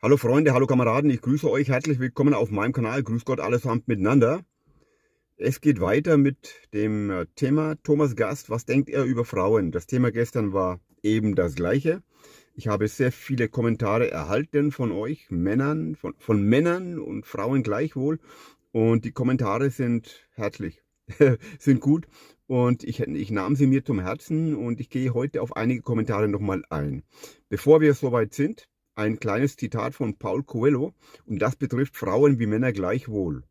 Hallo Freunde, hallo Kameraden, ich grüße euch herzlich willkommen auf meinem Kanal. Grüß Gott allesamt miteinander. Es geht weiter mit dem äh, Thema Thomas Gast, was denkt er über Frauen? Das Thema gestern war eben das gleiche. Ich habe sehr viele Kommentare erhalten von euch, Männern, von, von Männern und Frauen gleichwohl. Und die Kommentare sind herzlich, sind gut. Und ich, ich nahm sie mir zum Herzen und ich gehe heute auf einige Kommentare nochmal ein. Bevor wir soweit sind, ein kleines Zitat von Paul Coelho und das betrifft Frauen wie Männer gleichwohl.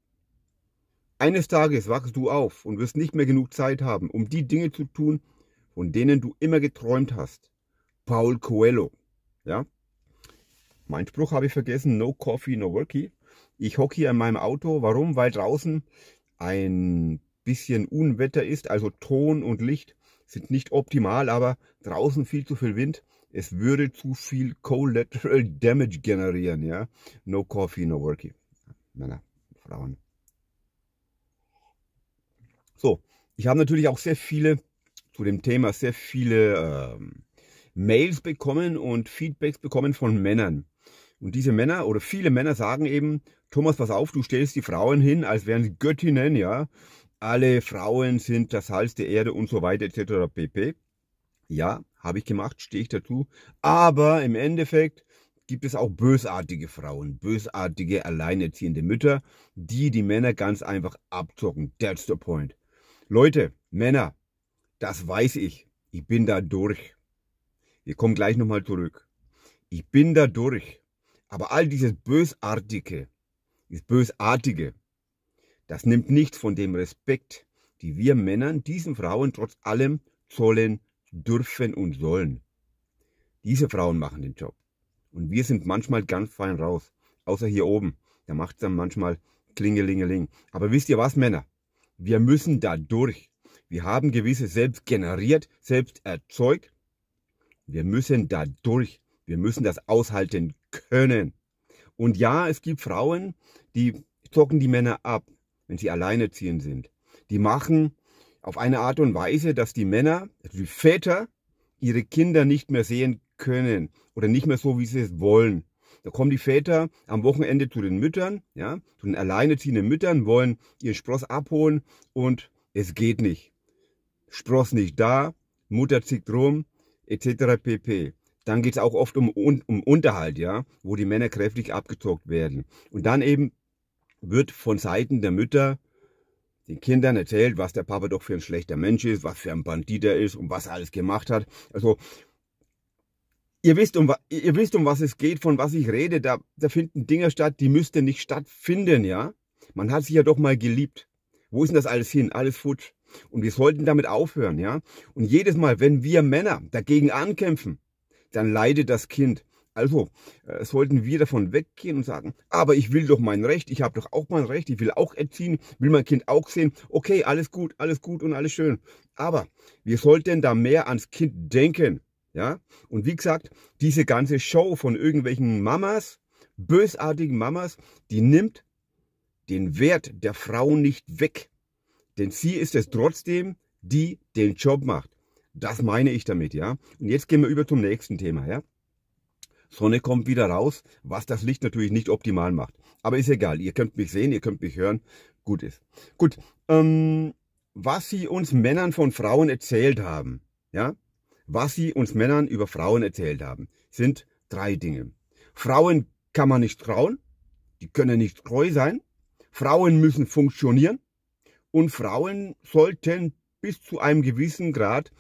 Eines Tages wachst du auf und wirst nicht mehr genug Zeit haben, um die Dinge zu tun, von denen du immer geträumt hast. Paul Coelho. Ja? Mein Spruch habe ich vergessen, no coffee, no worky. Ich hocke hier in meinem Auto. Warum? Weil draußen ein bisschen Unwetter ist, also Ton und Licht sind nicht optimal, aber draußen viel zu viel Wind es würde zu viel Collateral Damage generieren, ja. No coffee, no working. Männer, Frauen. So, ich habe natürlich auch sehr viele zu dem Thema sehr viele ähm, Mails bekommen und Feedbacks bekommen von Männern. Und diese Männer oder viele Männer sagen eben, Thomas, pass auf, du stellst die Frauen hin, als wären sie Göttinnen, ja. Alle Frauen sind das Hals der Erde und so weiter etc. pp. Ja, habe ich gemacht, stehe ich dazu. Aber im Endeffekt gibt es auch bösartige Frauen, bösartige alleinerziehende Mütter, die die Männer ganz einfach abzocken. That's the point. Leute, Männer, das weiß ich. Ich bin da durch. Wir kommen gleich nochmal zurück. Ich bin da durch. Aber all dieses Bösartige, dieses Bösartige, das nimmt nichts von dem Respekt, die wir Männern diesen Frauen trotz allem zollen dürfen und sollen. Diese Frauen machen den Job. Und wir sind manchmal ganz fein raus. Außer hier oben. Da macht es dann manchmal Klingelingeling. Aber wisst ihr was, Männer? Wir müssen da durch. Wir haben gewisse selbst generiert, selbst erzeugt. Wir müssen da durch. Wir müssen das aushalten können. Und ja, es gibt Frauen, die zocken die Männer ab, wenn sie alleine ziehen sind. Die machen auf eine Art und Weise, dass die Männer, also die Väter, ihre Kinder nicht mehr sehen können oder nicht mehr so, wie sie es wollen. Da kommen die Väter am Wochenende zu den Müttern, ja, zu den alleinerziehenden Müttern, wollen ihren Spross abholen und es geht nicht. Spross nicht da, Mutter zickt rum, etc. pp. Dann geht es auch oft um, um Unterhalt, ja, wo die Männer kräftig abgezockt werden. Und dann eben wird von Seiten der Mütter den Kindern erzählt, was der Papa doch für ein schlechter Mensch ist, was für ein Bandit er ist und was er alles gemacht hat. Also, ihr wisst, um, ihr wisst, um was es geht, von was ich rede. Da, da finden Dinge statt, die müsste nicht stattfinden, ja? Man hat sich ja doch mal geliebt. Wo ist denn das alles hin? Alles futsch. Und wir sollten damit aufhören, ja? Und jedes Mal, wenn wir Männer dagegen ankämpfen, dann leidet das Kind. Also äh, sollten wir davon weggehen und sagen, aber ich will doch mein Recht, ich habe doch auch mein Recht, ich will auch erziehen, will mein Kind auch sehen. Okay, alles gut, alles gut und alles schön. Aber wir sollten da mehr ans Kind denken. Ja? Und wie gesagt, diese ganze Show von irgendwelchen Mamas, bösartigen Mamas, die nimmt den Wert der Frau nicht weg. Denn sie ist es trotzdem, die den Job macht. Das meine ich damit, ja. Und jetzt gehen wir über zum nächsten Thema, ja. Sonne kommt wieder raus, was das Licht natürlich nicht optimal macht. Aber ist egal, ihr könnt mich sehen, ihr könnt mich hören, gut ist. Gut, ähm, was sie uns Männern von Frauen erzählt haben, ja, was sie uns Männern über Frauen erzählt haben, sind drei Dinge. Frauen kann man nicht trauen, die können nicht treu sein, Frauen müssen funktionieren und Frauen sollten bis zu einem gewissen Grad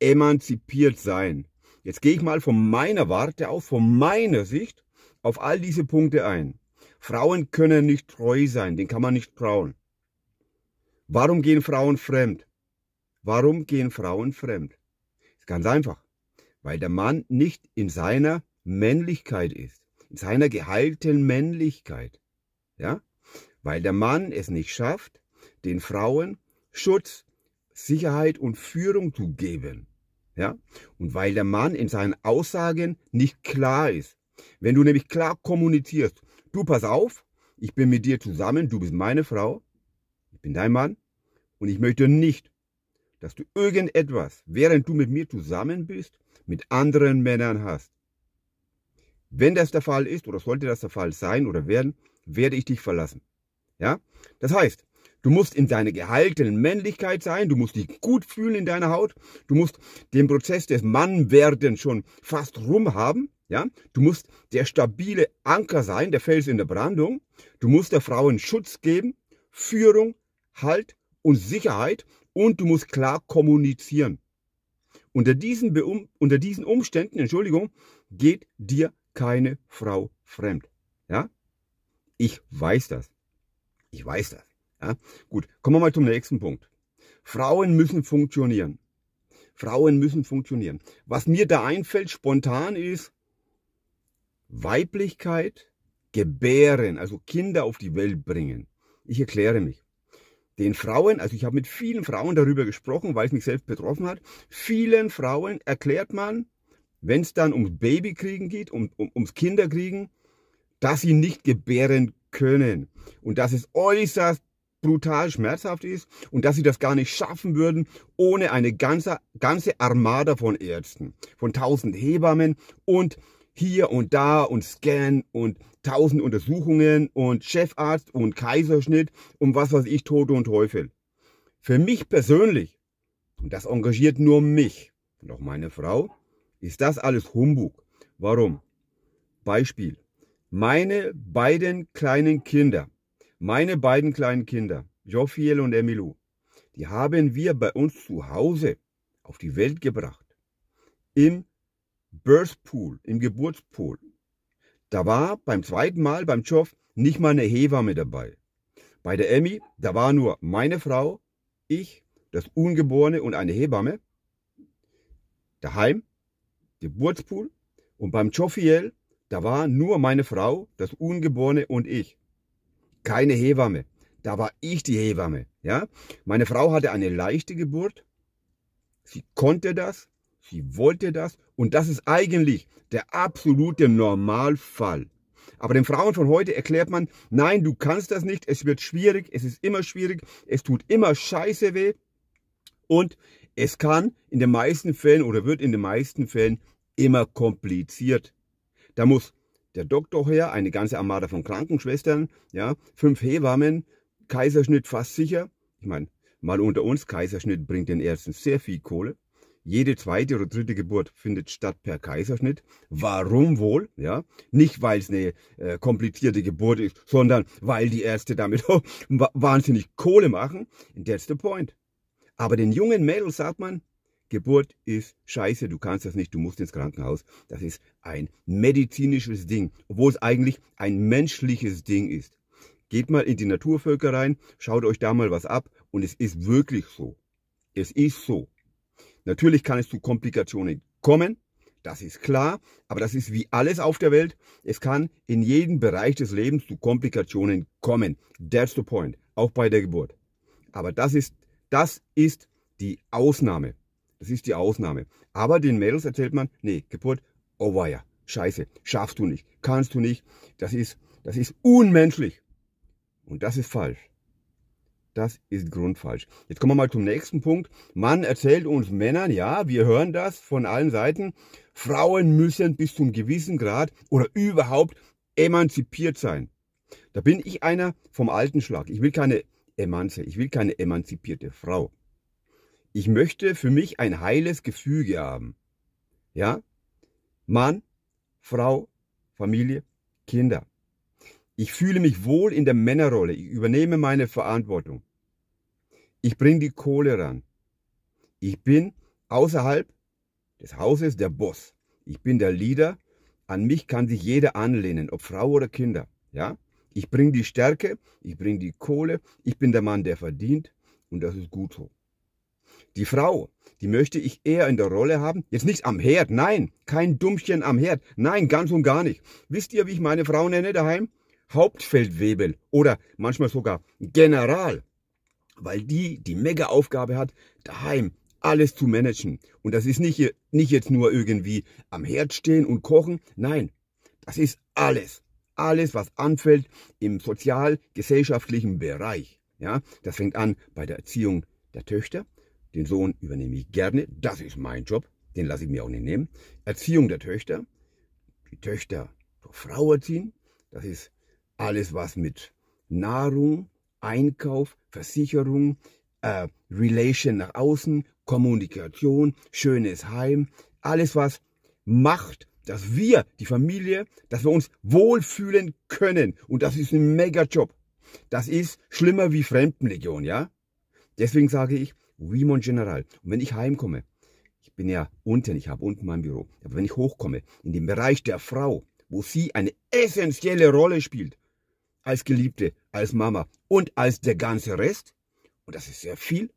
emanzipiert sein. Jetzt gehe ich mal von meiner Warte auf, von meiner Sicht, auf all diese Punkte ein. Frauen können nicht treu sein, den kann man nicht trauen. Warum gehen Frauen fremd? Warum gehen Frauen fremd? Ist ganz einfach. Weil der Mann nicht in seiner Männlichkeit ist. In seiner geheilten Männlichkeit. Ja? Weil der Mann es nicht schafft, den Frauen Schutz, Sicherheit und Führung zu geben. Ja? Und weil der Mann in seinen Aussagen nicht klar ist. Wenn du nämlich klar kommunizierst, du pass auf, ich bin mit dir zusammen, du bist meine Frau, ich bin dein Mann und ich möchte nicht, dass du irgendetwas, während du mit mir zusammen bist, mit anderen Männern hast. Wenn das der Fall ist oder sollte das der Fall sein oder werden, werde ich dich verlassen. Ja? Das heißt, Du musst in deiner gehaltenen Männlichkeit sein, du musst dich gut fühlen in deiner Haut, du musst den Prozess des Mannwerden schon fast rum haben, ja? Du musst der stabile Anker sein, der Fels in der Brandung, du musst der Frauen Schutz geben, Führung, Halt und Sicherheit und du musst klar kommunizieren. Unter diesen, Beum unter diesen Umständen, Entschuldigung, geht dir keine Frau fremd. Ja? Ich weiß das. Ich weiß das. Ja, gut, kommen wir mal zum nächsten Punkt. Frauen müssen funktionieren. Frauen müssen funktionieren. Was mir da einfällt spontan ist Weiblichkeit, gebären, also Kinder auf die Welt bringen. Ich erkläre mich. Den Frauen, also ich habe mit vielen Frauen darüber gesprochen, weil es mich selbst betroffen hat, vielen Frauen erklärt man, wenn es dann ums Babykriegen geht, um, um, ums Kinderkriegen, dass sie nicht gebären können und dass es äußerst brutal schmerzhaft ist und dass sie das gar nicht schaffen würden ohne eine ganze, ganze Armada von Ärzten, von tausend Hebammen und hier und da und Scan und tausend Untersuchungen und Chefarzt und Kaiserschnitt und was weiß ich, Tote und Teufel. Für mich persönlich, und das engagiert nur mich und auch meine Frau, ist das alles Humbug. Warum? Beispiel. Meine beiden kleinen Kinder meine beiden kleinen Kinder, Jophiel und Emilou, die haben wir bei uns zu Hause auf die Welt gebracht. Im Birthpool, im Geburtspool. Da war beim zweiten Mal beim Joff nicht mal eine Hebamme dabei. Bei der Emmy, da war nur meine Frau, ich, das Ungeborene und eine Hebamme. Daheim, Geburtspool. Und beim Joffiel, da war nur meine Frau, das Ungeborene und ich keine Hebamme. Da war ich die Hebamme. Ja? Meine Frau hatte eine leichte Geburt. Sie konnte das. Sie wollte das. Und das ist eigentlich der absolute Normalfall. Aber den Frauen von heute erklärt man, nein, du kannst das nicht. Es wird schwierig. Es ist immer schwierig. Es tut immer scheiße weh. Und es kann in den meisten Fällen oder wird in den meisten Fällen immer kompliziert. Da muss der Doktor her, eine ganze Armada von Krankenschwestern, ja, fünf Hebammen, Kaiserschnitt fast sicher. Ich meine, mal unter uns, Kaiserschnitt bringt den Ärzten sehr viel Kohle. Jede zweite oder dritte Geburt findet statt per Kaiserschnitt. Warum wohl? Ja, nicht weil es eine äh, komplizierte Geburt ist, sondern weil die Ärzte damit wahnsinnig Kohle machen. that's the point. Aber den jungen Mädels sagt man, Geburt ist scheiße, du kannst das nicht, du musst ins Krankenhaus. Das ist ein medizinisches Ding, obwohl es eigentlich ein menschliches Ding ist. Geht mal in die Naturvölker rein, schaut euch da mal was ab und es ist wirklich so. Es ist so. Natürlich kann es zu Komplikationen kommen, das ist klar, aber das ist wie alles auf der Welt. Es kann in jedem Bereich des Lebens zu Komplikationen kommen. That's the point. Auch bei der Geburt. Aber das ist, das ist die Ausnahme. Das ist die Ausnahme. Aber den Mädels erzählt man, nee, Geburt, oh ja, scheiße, schaffst du nicht, kannst du nicht, das ist, das ist unmenschlich. Und das ist falsch. Das ist grundfalsch. Jetzt kommen wir mal zum nächsten Punkt. Man erzählt uns Männern, ja, wir hören das von allen Seiten, Frauen müssen bis zum gewissen Grad oder überhaupt emanzipiert sein. Da bin ich einer vom alten Schlag. Ich will keine Emanze, ich will keine emanzipierte Frau. Ich möchte für mich ein heiles Gefüge haben. Ja? Mann, Frau, Familie, Kinder. Ich fühle mich wohl in der Männerrolle. Ich übernehme meine Verantwortung. Ich bringe die Kohle ran. Ich bin außerhalb des Hauses der Boss. Ich bin der Leader. An mich kann sich jeder anlehnen, ob Frau oder Kinder. Ja? Ich bringe die Stärke, ich bringe die Kohle, ich bin der Mann, der verdient und das ist gut so. Die Frau, die möchte ich eher in der Rolle haben. Jetzt nicht am Herd, nein, kein Dummchen am Herd, nein, ganz und gar nicht. Wisst ihr, wie ich meine Frau nenne daheim? Hauptfeldwebel oder manchmal sogar General, weil die die Mega-Aufgabe hat, daheim alles zu managen. Und das ist nicht, nicht jetzt nur irgendwie am Herd stehen und kochen, nein, das ist alles. Alles, was anfällt im sozial-gesellschaftlichen Bereich. Ja, das fängt an bei der Erziehung der Töchter, den Sohn übernehme ich gerne, das ist mein Job, den lasse ich mir auch nicht nehmen. Erziehung der Töchter, die Töchter zur Frau erziehen, das ist alles, was mit Nahrung, Einkauf, Versicherung, äh, Relation nach außen, Kommunikation, schönes Heim, alles, was macht, dass wir, die Familie, dass wir uns wohlfühlen können. Und das ist ein Mega-Job. Das ist schlimmer wie Fremdenlegion, ja? Deswegen sage ich, wie mon general. Und wenn ich heimkomme, ich bin ja unten, ich habe unten mein Büro, aber wenn ich hochkomme, in dem Bereich der Frau, wo sie eine essentielle Rolle spielt, als Geliebte, als Mama und als der ganze Rest, und das ist sehr viel,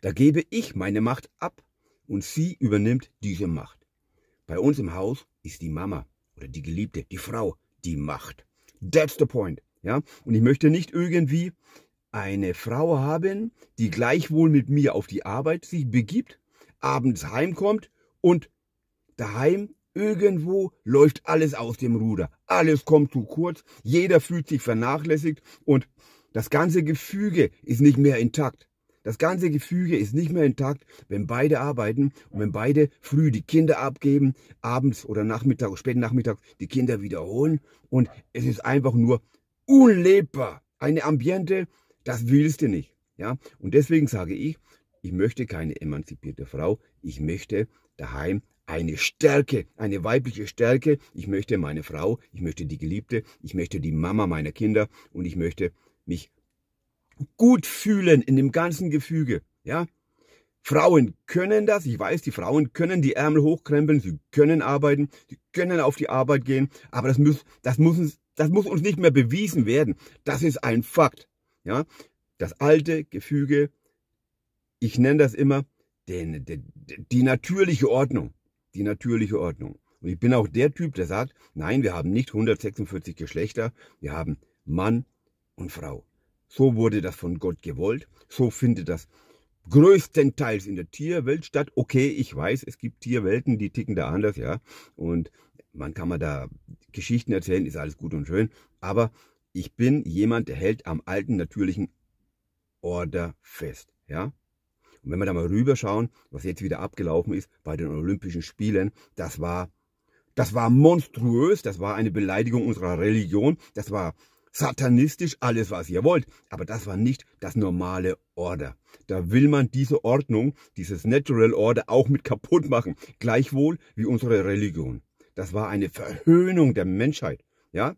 da gebe ich meine Macht ab und sie übernimmt diese Macht. Bei uns im Haus ist die Mama oder die Geliebte, die Frau, die Macht. That's the point. Ja, und ich möchte nicht irgendwie eine Frau haben, die gleichwohl mit mir auf die Arbeit sich begibt, abends heimkommt und daheim irgendwo läuft alles aus dem Ruder. Alles kommt zu kurz, jeder fühlt sich vernachlässigt und das ganze Gefüge ist nicht mehr intakt. Das ganze Gefüge ist nicht mehr intakt, wenn beide arbeiten und wenn beide früh die Kinder abgeben, abends oder nachmittags, späten Nachmittags die Kinder wiederholen und es ist einfach nur unlebbar. Eine Ambiente, das willst du nicht. Ja? Und deswegen sage ich, ich möchte keine emanzipierte Frau, ich möchte daheim eine Stärke, eine weibliche Stärke. Ich möchte meine Frau, ich möchte die Geliebte, ich möchte die Mama meiner Kinder und ich möchte mich gut fühlen in dem ganzen Gefüge. Ja? Frauen können das, ich weiß, die Frauen können die Ärmel hochkrempeln, sie können arbeiten, sie können auf die Arbeit gehen, aber das muss, das muss, das muss uns nicht mehr bewiesen werden. Das ist ein Fakt. Ja, das alte Gefüge, ich nenne das immer den, den, die natürliche Ordnung. Die natürliche Ordnung. Und ich bin auch der Typ, der sagt, nein, wir haben nicht 146 Geschlechter, wir haben Mann und Frau. So wurde das von Gott gewollt, so findet das größtenteils in der Tierwelt statt. Okay, ich weiß, es gibt Tierwelten, die ticken da anders, ja. Und man kann man da Geschichten erzählen, ist alles gut und schön. Aber ich bin jemand, der hält am alten natürlichen Order fest. Ja? Und wenn wir da mal rüberschauen, was jetzt wieder abgelaufen ist bei den Olympischen Spielen, das war, das war monströs, das war eine Beleidigung unserer Religion, das war satanistisch, alles was ihr wollt. Aber das war nicht das normale Order. Da will man diese Ordnung, dieses Natural Order auch mit kaputt machen. Gleichwohl wie unsere Religion. Das war eine Verhöhnung der Menschheit. Ja,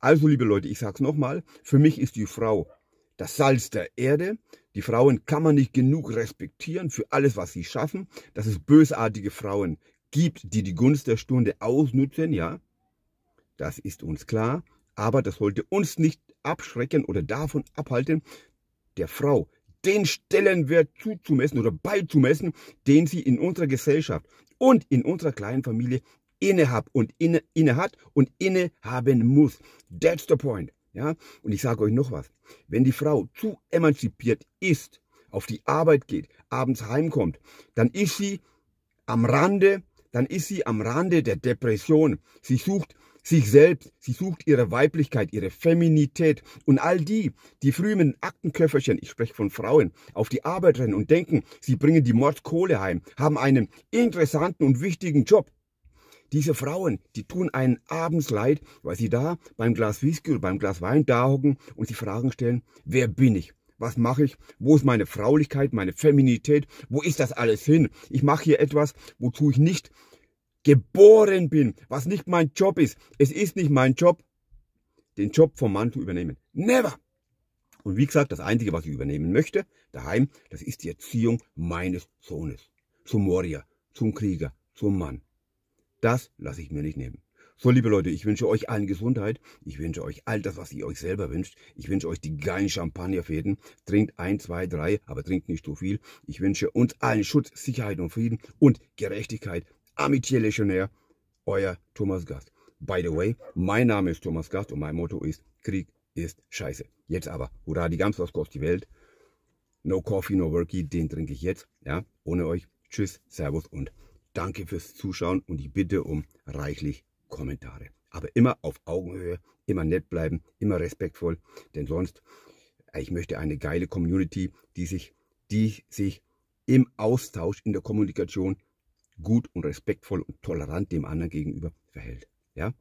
also, liebe Leute, ich sag's nochmal, für mich ist die Frau das Salz der Erde. Die Frauen kann man nicht genug respektieren für alles, was sie schaffen. Dass es bösartige Frauen gibt, die die Gunst der Stunde ausnutzen, ja, das ist uns klar. Aber das sollte uns nicht abschrecken oder davon abhalten, der Frau den Stellenwert zuzumessen oder beizumessen, den sie in unserer Gesellschaft und in unserer kleinen Familie inne habe und inne, inne hat und inne haben muss. That's the point. Ja? Und ich sage euch noch was. Wenn die Frau zu emanzipiert ist, auf die Arbeit geht, abends heimkommt, dann ist sie am Rande, dann ist sie am Rande der Depression. Sie sucht sich selbst, sie sucht ihre Weiblichkeit, ihre Feminität und all die, die früh mit Aktenköfferchen, ich spreche von Frauen, auf die Arbeit rennen und denken, sie bringen die Mordkohle heim, haben einen interessanten und wichtigen Job, diese Frauen, die tun einen abends leid, weil sie da beim Glas Whisky oder beim Glas Wein da hocken und sich Fragen stellen, wer bin ich? Was mache ich? Wo ist meine Fraulichkeit, meine Feminität? Wo ist das alles hin? Ich mache hier etwas, wozu ich nicht geboren bin, was nicht mein Job ist. Es ist nicht mein Job, den Job vom Mann zu übernehmen. Never! Und wie gesagt, das Einzige, was ich übernehmen möchte, daheim, das ist die Erziehung meines Sohnes. Zum Warrior, zum Krieger, zum Mann. Das lasse ich mir nicht nehmen. So, liebe Leute, ich wünsche euch allen Gesundheit. Ich wünsche euch all das, was ihr euch selber wünscht. Ich wünsche euch die geilen Champagnerfäden. Trinkt ein, zwei, drei, aber trinkt nicht zu viel. Ich wünsche uns allen Schutz, Sicherheit und Frieden und Gerechtigkeit. Amitié Legionär, euer Thomas Gast. By the way, mein Name ist Thomas Gast und mein Motto ist Krieg ist scheiße. Jetzt aber, hurra, die ganze was kostet die Welt. No Coffee, no Worky, den trinke ich jetzt. Ja, ohne euch. Tschüss, Servus und Danke fürs Zuschauen und ich bitte um reichlich Kommentare. Aber immer auf Augenhöhe, immer nett bleiben, immer respektvoll, denn sonst, äh, ich möchte eine geile Community, die sich, die sich im Austausch, in der Kommunikation gut und respektvoll und tolerant dem anderen gegenüber verhält. Ja?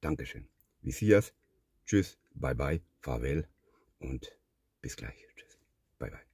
Dankeschön. Visias, tschüss, bye bye, farewell und bis gleich. Tschüss, bye bye.